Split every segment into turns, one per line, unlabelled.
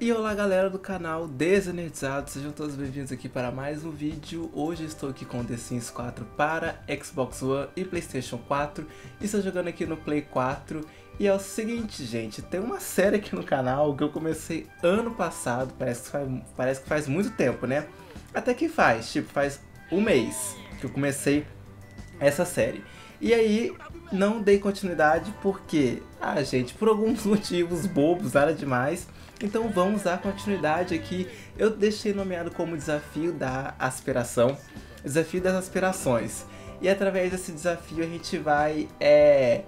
E olá galera do canal Desenerdizados, sejam todos bem-vindos aqui para mais um vídeo. Hoje estou aqui com The Sims 4 para Xbox One e Playstation 4 e estou jogando aqui no Play 4. E é o seguinte, gente, tem uma série aqui no canal que eu comecei ano passado, parece que faz, parece que faz muito tempo, né? Até que faz, tipo, faz um mês que eu comecei essa série. E aí, não dei continuidade porque, ah, gente, por alguns motivos bobos, nada demais. Então vamos dar continuidade aqui. Eu deixei nomeado como desafio da aspiração, desafio das aspirações. E através desse desafio a gente vai é,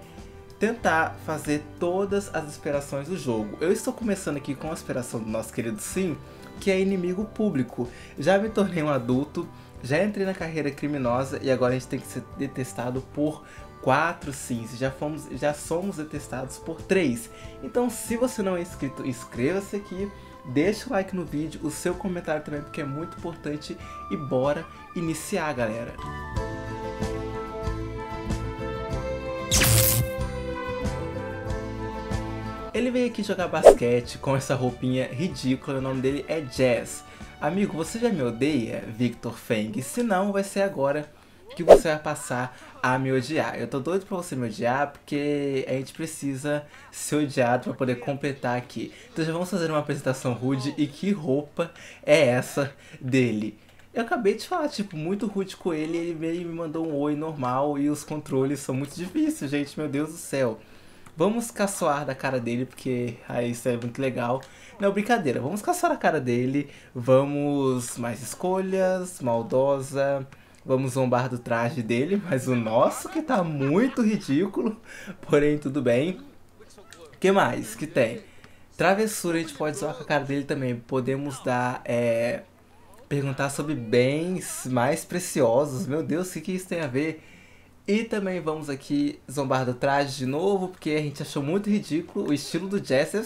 tentar fazer todas as aspirações do jogo. Eu estou começando aqui com a aspiração do nosso querido Sim, que é inimigo público. Já me tornei um adulto, já entrei na carreira criminosa e agora a gente tem que ser detestado por quatro sims, já, fomos, já somos detestados por três. Então se você não é inscrito, inscreva-se aqui, deixa o like no vídeo, o seu comentário também, porque é muito importante e bora iniciar, galera! Ele veio aqui jogar basquete com essa roupinha ridícula, o nome dele é Jazz. Amigo, você já me odeia, Victor Feng? Se não, vai ser agora que você vai passar a me odiar. Eu tô doido pra você me odiar, porque a gente precisa ser odiado pra poder completar aqui. Então já vamos fazer uma apresentação rude e que roupa é essa dele? Eu acabei de falar, tipo, muito rude com ele, ele meio me mandou um oi normal e os controles são muito difíceis, gente, meu Deus do céu. Vamos caçoar da cara dele, porque aí isso é muito legal. Não, brincadeira, vamos caçoar a cara dele, vamos mais escolhas, maldosa, vamos zombar do traje dele, mas o nosso que tá muito ridículo, porém tudo bem. que mais que tem? Travessura, a gente pode zoar com a cara dele também, podemos dar, é... Perguntar sobre bens mais preciosos, meu Deus, o que, que isso tem a ver? E também vamos aqui zombar do traje de novo, porque a gente achou muito ridículo o estilo do Jesse,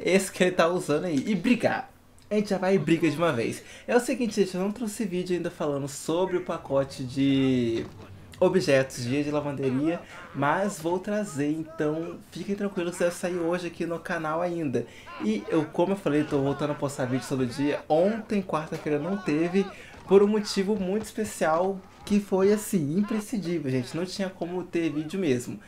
esse que ele tá usando aí. E brigar. A gente já vai e briga de uma vez. É o seguinte, gente, eu não trouxe vídeo ainda falando sobre o pacote de objetos, dia de lavanderia, mas vou trazer, então fiquem tranquilos, deve sair hoje aqui no canal ainda. E eu, como eu falei, tô voltando a postar vídeo todo dia, ontem, quarta-feira, não teve, por um motivo muito especial que foi assim, imprescindível, gente. Não tinha como ter vídeo mesmo.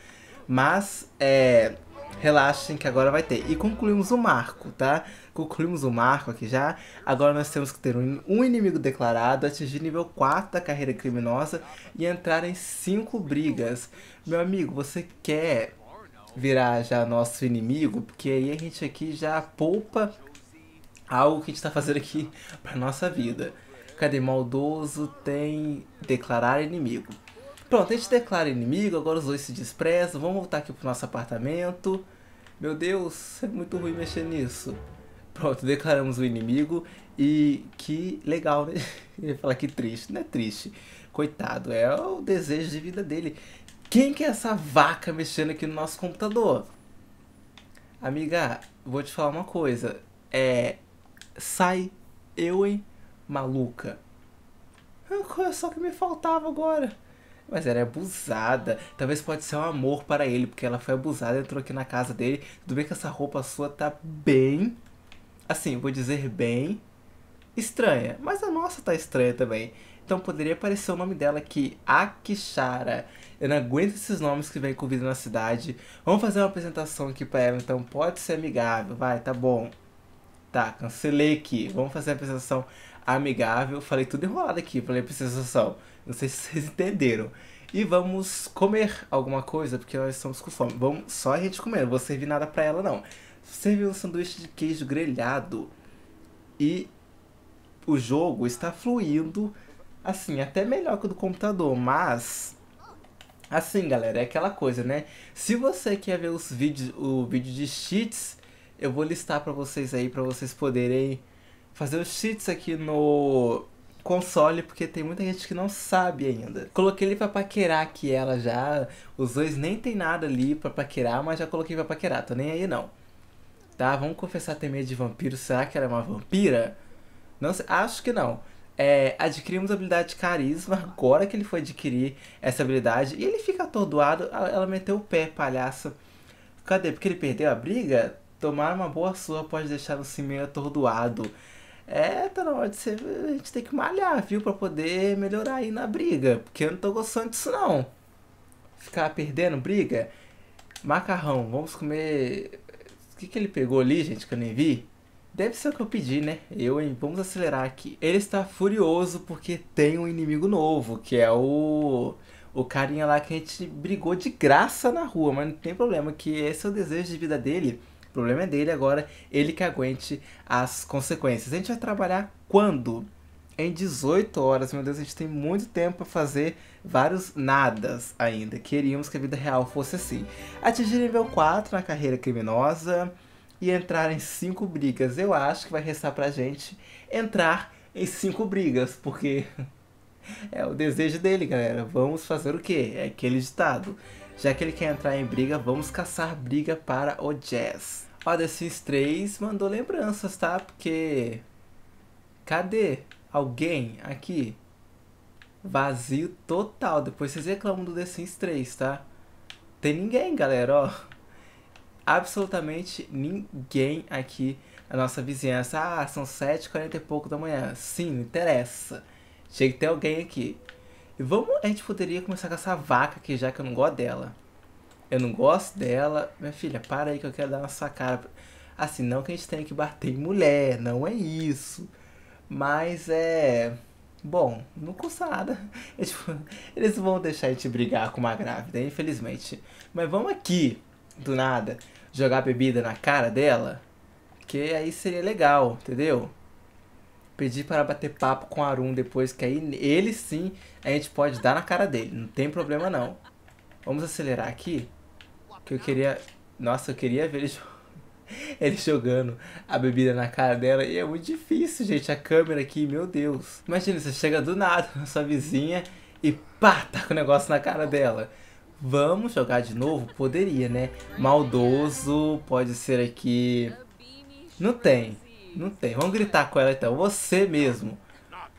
Mas é, relaxem que agora vai ter. E concluímos o marco, tá? Concluímos o marco aqui já. Agora nós temos que ter um, um inimigo declarado, atingir nível 4 da carreira criminosa e entrar em 5 brigas. Meu amigo, você quer virar já nosso inimigo? Porque aí a gente aqui já poupa algo que a gente tá fazendo aqui pra nossa vida. Cadê maldoso? Tem declarar inimigo. Pronto, a gente declara inimigo, agora os dois se desprezam. Vamos voltar aqui pro nosso apartamento. Meu Deus, é muito ruim mexer nisso. Pronto, declaramos o inimigo e que legal, né? Ele ia falar que triste, não é triste. Coitado, é o desejo de vida dele. Quem que é essa vaca mexendo aqui no nosso computador? Amiga, vou te falar uma coisa. É. Sai, eu, hein? maluca. Ah, é só que me faltava agora. Mas ela é abusada. Talvez pode ser um amor para ele, porque ela foi abusada, entrou aqui na casa dele. Tudo bem que essa roupa sua tá bem. Assim, vou dizer bem. Estranha. Mas a nossa tá estranha também. Então poderia aparecer o nome dela aqui, Akishara. Eu não aguento esses nomes que vem com vida na cidade. Vamos fazer uma apresentação aqui pra ela, então pode ser amigável. Vai, tá bom. Tá, cancelei aqui. Vamos fazer a apresentação amigável. Falei tudo enrolado aqui, falei pra sensação. Não sei se vocês entenderam. E vamos comer alguma coisa, porque nós estamos com fome. Vamos só a gente comer, não vou servir nada pra ela, não. Servi um sanduíche de queijo grelhado. E o jogo está fluindo, assim, até melhor que o do computador, mas... Assim, galera, é aquela coisa, né? Se você quer ver os vídeos, o vídeo de cheats, eu vou listar pra vocês aí, pra vocês poderem fazer os cheats aqui no console, porque tem muita gente que não sabe ainda. Coloquei ele pra paquerar aqui ela já. Os dois nem tem nada ali pra paquerar, mas já coloquei pra paquerar, tô nem aí não. Tá, vamos confessar ter medo de vampiro. Será que ela é uma vampira? Não sei, acho que não. É, adquirimos a habilidade de carisma, agora que ele foi adquirir essa habilidade. E ele fica atordoado, ela meteu o pé, palhaça. Cadê? Porque ele perdeu a briga? Tomar uma boa sua pode deixar o meio atordoado. É, tá na hora de ser. A gente tem que malhar, viu? Pra poder melhorar aí na briga. Porque eu não tô gostando disso, não. Ficar perdendo briga. Macarrão, vamos comer. O que, que ele pegou ali, gente, que eu nem vi? Deve ser o que eu pedi, né? Eu, hein? Vamos acelerar aqui. Ele está furioso porque tem um inimigo novo, que é o. O carinha lá que a gente brigou de graça na rua, mas não tem problema, que esse é o desejo de vida dele o problema é dele agora, ele que aguente as consequências. A gente vai trabalhar quando? Em 18 horas, meu Deus, a gente tem muito tempo para fazer vários nadas ainda. Queríamos que a vida real fosse assim. Atingir nível 4 na carreira criminosa e entrar em 5 brigas. Eu acho que vai restar pra gente entrar em 5 brigas, porque é o desejo dele, galera. Vamos fazer o quê? É aquele ditado. Já que ele quer entrar em briga, vamos caçar briga para o Jazz. Ó, desses três mandou lembranças, tá? Porque... Cadê alguém aqui? Vazio total. Depois vocês reclamam do The Sims 3, tá? Tem ninguém, galera, ó. Absolutamente ninguém aqui na nossa vizinhança. Ah, são 7h40 e pouco da manhã. Sim, não interessa. Tinha que ter alguém aqui. Vamos, a gente poderia começar com essa vaca aqui, já que eu não gosto dela. Eu não gosto dela. Minha filha, para aí que eu quero dar uma sacada. Assim, não que a gente tenha que bater em mulher, não é isso. Mas é... Bom, não custa nada. Eles vão deixar a gente brigar com uma grávida, infelizmente. Mas vamos aqui, do nada, jogar bebida na cara dela. Que aí seria legal, entendeu? pedir para bater papo com o Arun depois, que aí ele sim a gente pode dar na cara dele. Não tem problema não. Vamos acelerar aqui. Que eu queria. Nossa, eu queria ver ele, jo... ele jogando a bebida na cara dela. E é muito difícil, gente. A câmera aqui, meu Deus. Imagina, você chega do nada na sua vizinha e pá, tá com o negócio na cara dela. Vamos jogar de novo? Poderia, né? Maldoso, pode ser aqui. Não tem. Não tem. Vamos gritar com ela então. Você mesmo,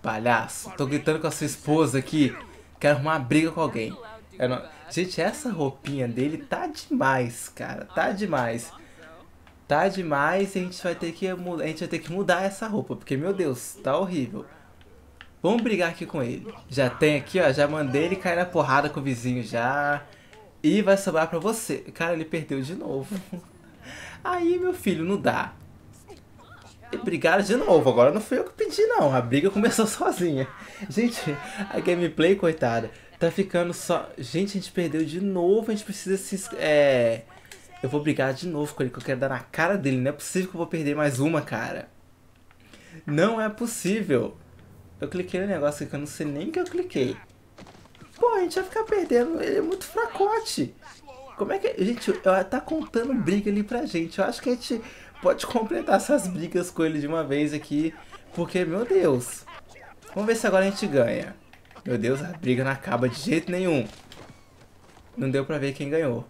palhaço. Tô gritando com a sua esposa aqui. Quero arrumar uma briga com alguém. Não... Gente, essa roupinha dele tá demais, cara. Tá demais. Tá demais e a gente vai ter que, a gente vai ter que mudar essa roupa. Porque, meu Deus, tá horrível. Vamos brigar aqui com ele. Já tem aqui, ó. Já mandei ele cair na porrada com o vizinho já. E vai sobrar pra você. Cara, ele perdeu de novo. Aí, meu filho, não dá brigaram de novo. Agora não fui eu que pedi, não. A briga começou sozinha. Gente, a gameplay, coitada, tá ficando só. Gente, a gente perdeu de novo. A gente precisa se. É. Eu vou brigar de novo com ele, que eu quero dar na cara dele. Não é possível que eu vou perder mais uma, cara. Não é possível. Eu cliquei no negócio que eu não sei nem que eu cliquei. Pô, a gente vai ficar perdendo. Ele é muito fracote. Como é que... É? Gente, ela tá contando briga ali pra gente. Eu acho que a gente pode completar essas brigas com ele de uma vez aqui. Porque, meu Deus. Vamos ver se agora a gente ganha. Meu Deus, a briga não acaba de jeito nenhum. Não deu pra ver quem ganhou.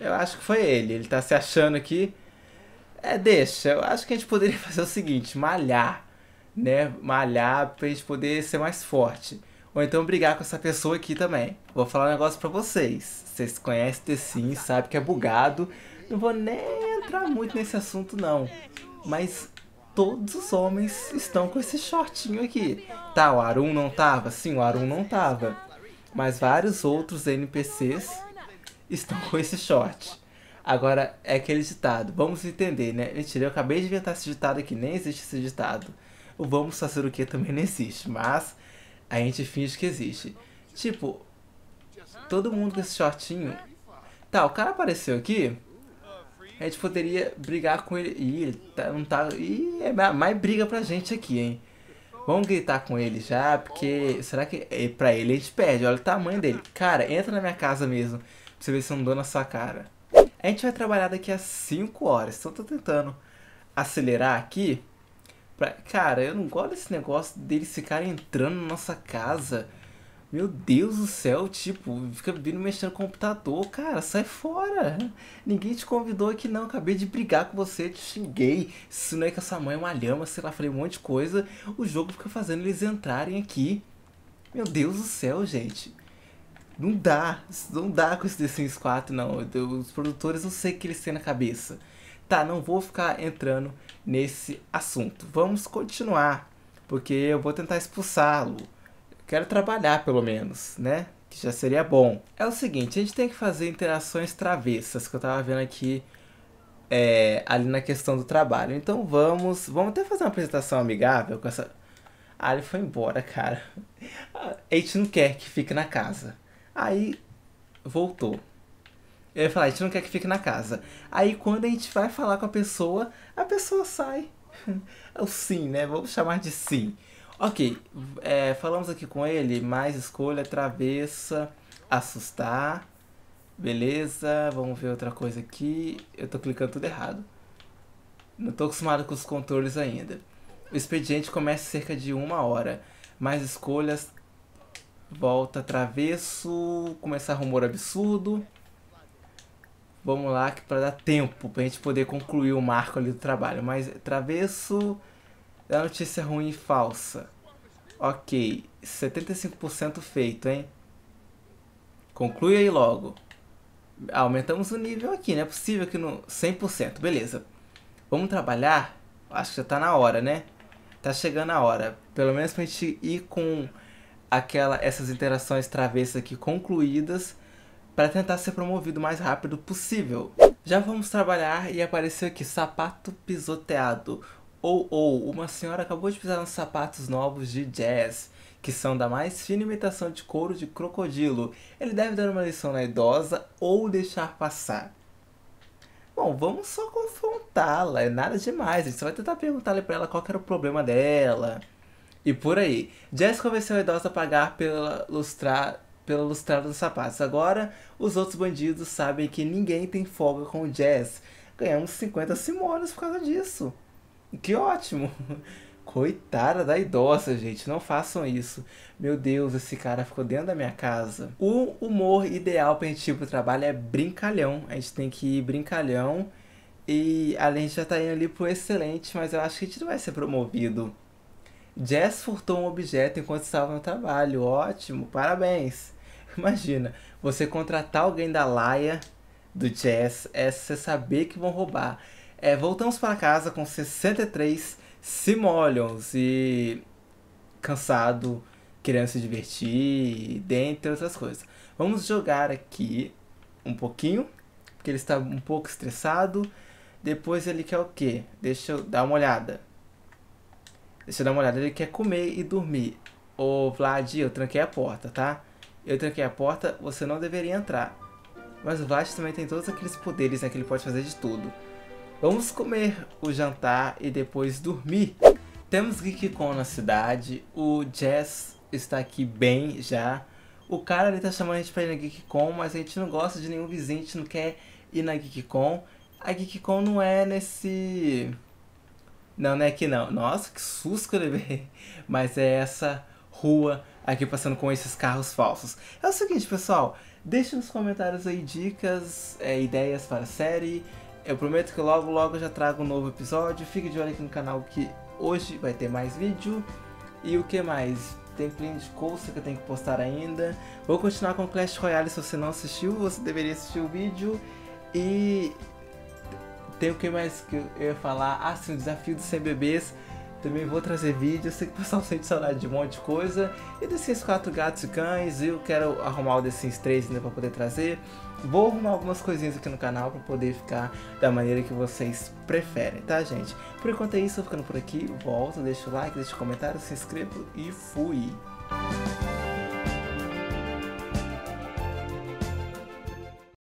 Eu acho que foi ele. Ele tá se achando aqui. É, deixa. Eu acho que a gente poderia fazer o seguinte. Malhar. Né? Malhar pra gente poder ser mais forte. Ou então brigar com essa pessoa aqui também. Vou falar um negócio pra vocês. Vocês conhecem The Sims, sabem que é bugado. Não vou nem entrar muito nesse assunto não. Mas todos os homens estão com esse shortinho aqui. Tá, o Arun não tava? Sim, o Arun não tava. Mas vários outros NPCs estão com esse short. Agora, é aquele ditado. Vamos entender, né? Mentira, eu acabei de inventar esse ditado aqui. Nem existe esse ditado. O vamos fazer o que também não existe. Mas a gente finge que existe. Tipo, todo mundo com esse shortinho. Tá, o cara apareceu aqui a gente poderia brigar com ele. Ih, ele tá, não tá. Ih, é mais briga pra gente aqui, hein? Vamos gritar com ele já, porque será que é, pra ele a gente perde? Olha o tamanho dele. Cara, entra na minha casa mesmo, pra você ver se eu não dou na sua cara. A gente vai trabalhar daqui a 5 horas, então tô tentando acelerar aqui. Pra... Cara, eu não gosto desse negócio deles ficarem entrando na nossa casa. Meu Deus do céu, tipo, fica vindo mexendo no computador, cara, sai fora. Ninguém te convidou aqui não, acabei de brigar com você, te xinguei. Se não é que essa mãe é uma lhama, sei lá, falei um monte de coisa. O jogo fica fazendo eles entrarem aqui. Meu Deus do céu, gente. Não dá, não dá com esse The Sims 4, não. Os produtores, eu sei o que eles têm na cabeça. Tá, não vou ficar entrando nesse assunto. Vamos continuar, porque eu vou tentar expulsá-lo quero trabalhar pelo menos, né? Que já seria bom. É o seguinte, a gente tem que fazer interações travessas, que eu tava vendo aqui é, ali na questão do trabalho. Então vamos, vamos até fazer uma apresentação amigável com essa. Ah, ele foi embora, cara. A gente não quer que fique na casa. Aí voltou. Eu ia falar, a gente não quer que fique na casa. Aí quando a gente vai falar com a pessoa, a pessoa sai. É o sim, né? Vamos chamar de sim. Ok, é, falamos aqui com ele, mais escolha, travessa, assustar. Beleza, vamos ver outra coisa aqui. Eu tô clicando tudo errado. Não tô acostumado com os controles ainda. O expediente começa cerca de uma hora. Mais escolhas. Volta, travesso. Começar rumor absurdo. Vamos lá, que pra dar tempo, pra gente poder concluir o marco ali do trabalho. Mas travesso é notícia ruim e falsa. Ok, 75% feito, hein? Conclui aí logo. Aumentamos o nível aqui, não é possível que no 100%, beleza. Vamos trabalhar? Acho que já tá na hora, né? Tá chegando a hora. Pelo menos pra gente ir com aquela, essas interações travessas aqui concluídas para tentar ser promovido o mais rápido possível. Já vamos trabalhar e apareceu aqui sapato pisoteado, ou, ou, uma senhora acabou de pisar nos sapatos novos de jazz, que são da mais fina imitação de couro de crocodilo. Ele deve dar uma lição na idosa ou deixar passar. Bom, vamos só confrontá-la, é nada demais. A gente só vai tentar perguntar pra ela qual era o problema dela. E por aí. Jazz convenceu a idosa a pagar pela lustrar pela lustrada dos sapatos. Agora, os outros bandidos sabem que ninguém tem folga com o Jazz. Ganhamos 50 simones por causa disso. Que ótimo! Coitada da idosa, gente, não façam isso. Meu Deus, esse cara ficou dentro da minha casa. O humor ideal pra gente ir pro trabalho é brincalhão. A gente tem que ir brincalhão. E além de já tá indo ali pro excelente, mas eu acho que a gente não vai ser promovido. Jess furtou um objeto enquanto estava no trabalho. Ótimo, parabéns. Imagina, você contratar alguém da laia do Jazz é você saber que vão roubar. É, voltamos para casa com 63 simoleons e cansado, querendo se divertir, dentre outras coisas. Vamos jogar aqui um pouquinho, porque ele está um pouco estressado. Depois ele quer o quê? Deixa eu dar uma olhada. Deixa eu dar uma olhada. Ele quer comer e dormir. Ô, Vlad, eu tranquei a porta, tá? Eu tranquei a porta, você não deveria entrar. Mas o Vlad também tem todos aqueles poderes, né? Que ele pode fazer de tudo. Vamos comer o jantar e depois dormir. Temos Geekcon na cidade, o Jazz está aqui bem já. O cara ele tá chamando a gente pra ir na Geekcon, mas a gente não gosta de nenhum vizinho, a gente não quer ir na Geekcon. A Geekcon não é nesse... Não, não é aqui não. Nossa, que susto que eu levei. Mas é essa rua aqui passando com esses carros falsos. É o seguinte, pessoal. Deixe nos comentários aí dicas, é, ideias para a série. Eu prometo que logo logo já trago um novo episódio. Fique de olho aqui no canal que hoje vai ter mais vídeo. E o que mais? Tem play de coisa que eu tenho que postar ainda. Vou continuar com Clash Royale se você não assistiu, você deveria assistir o vídeo. E tem o que mais que eu ia falar? Ah, sim, o desafio dos 100 bebês também vou trazer vídeos, sei que o pessoal sente saudade de um monte de coisa. E The Sims 4 Gatos e Cães, eu quero arrumar o The Sims 3 ainda pra poder trazer. Vou arrumar algumas coisinhas aqui no canal pra poder ficar da maneira que vocês preferem, tá gente? Por enquanto é isso, eu ficando por aqui. Volto, deixa o like, deixa o comentário, se inscreva e fui!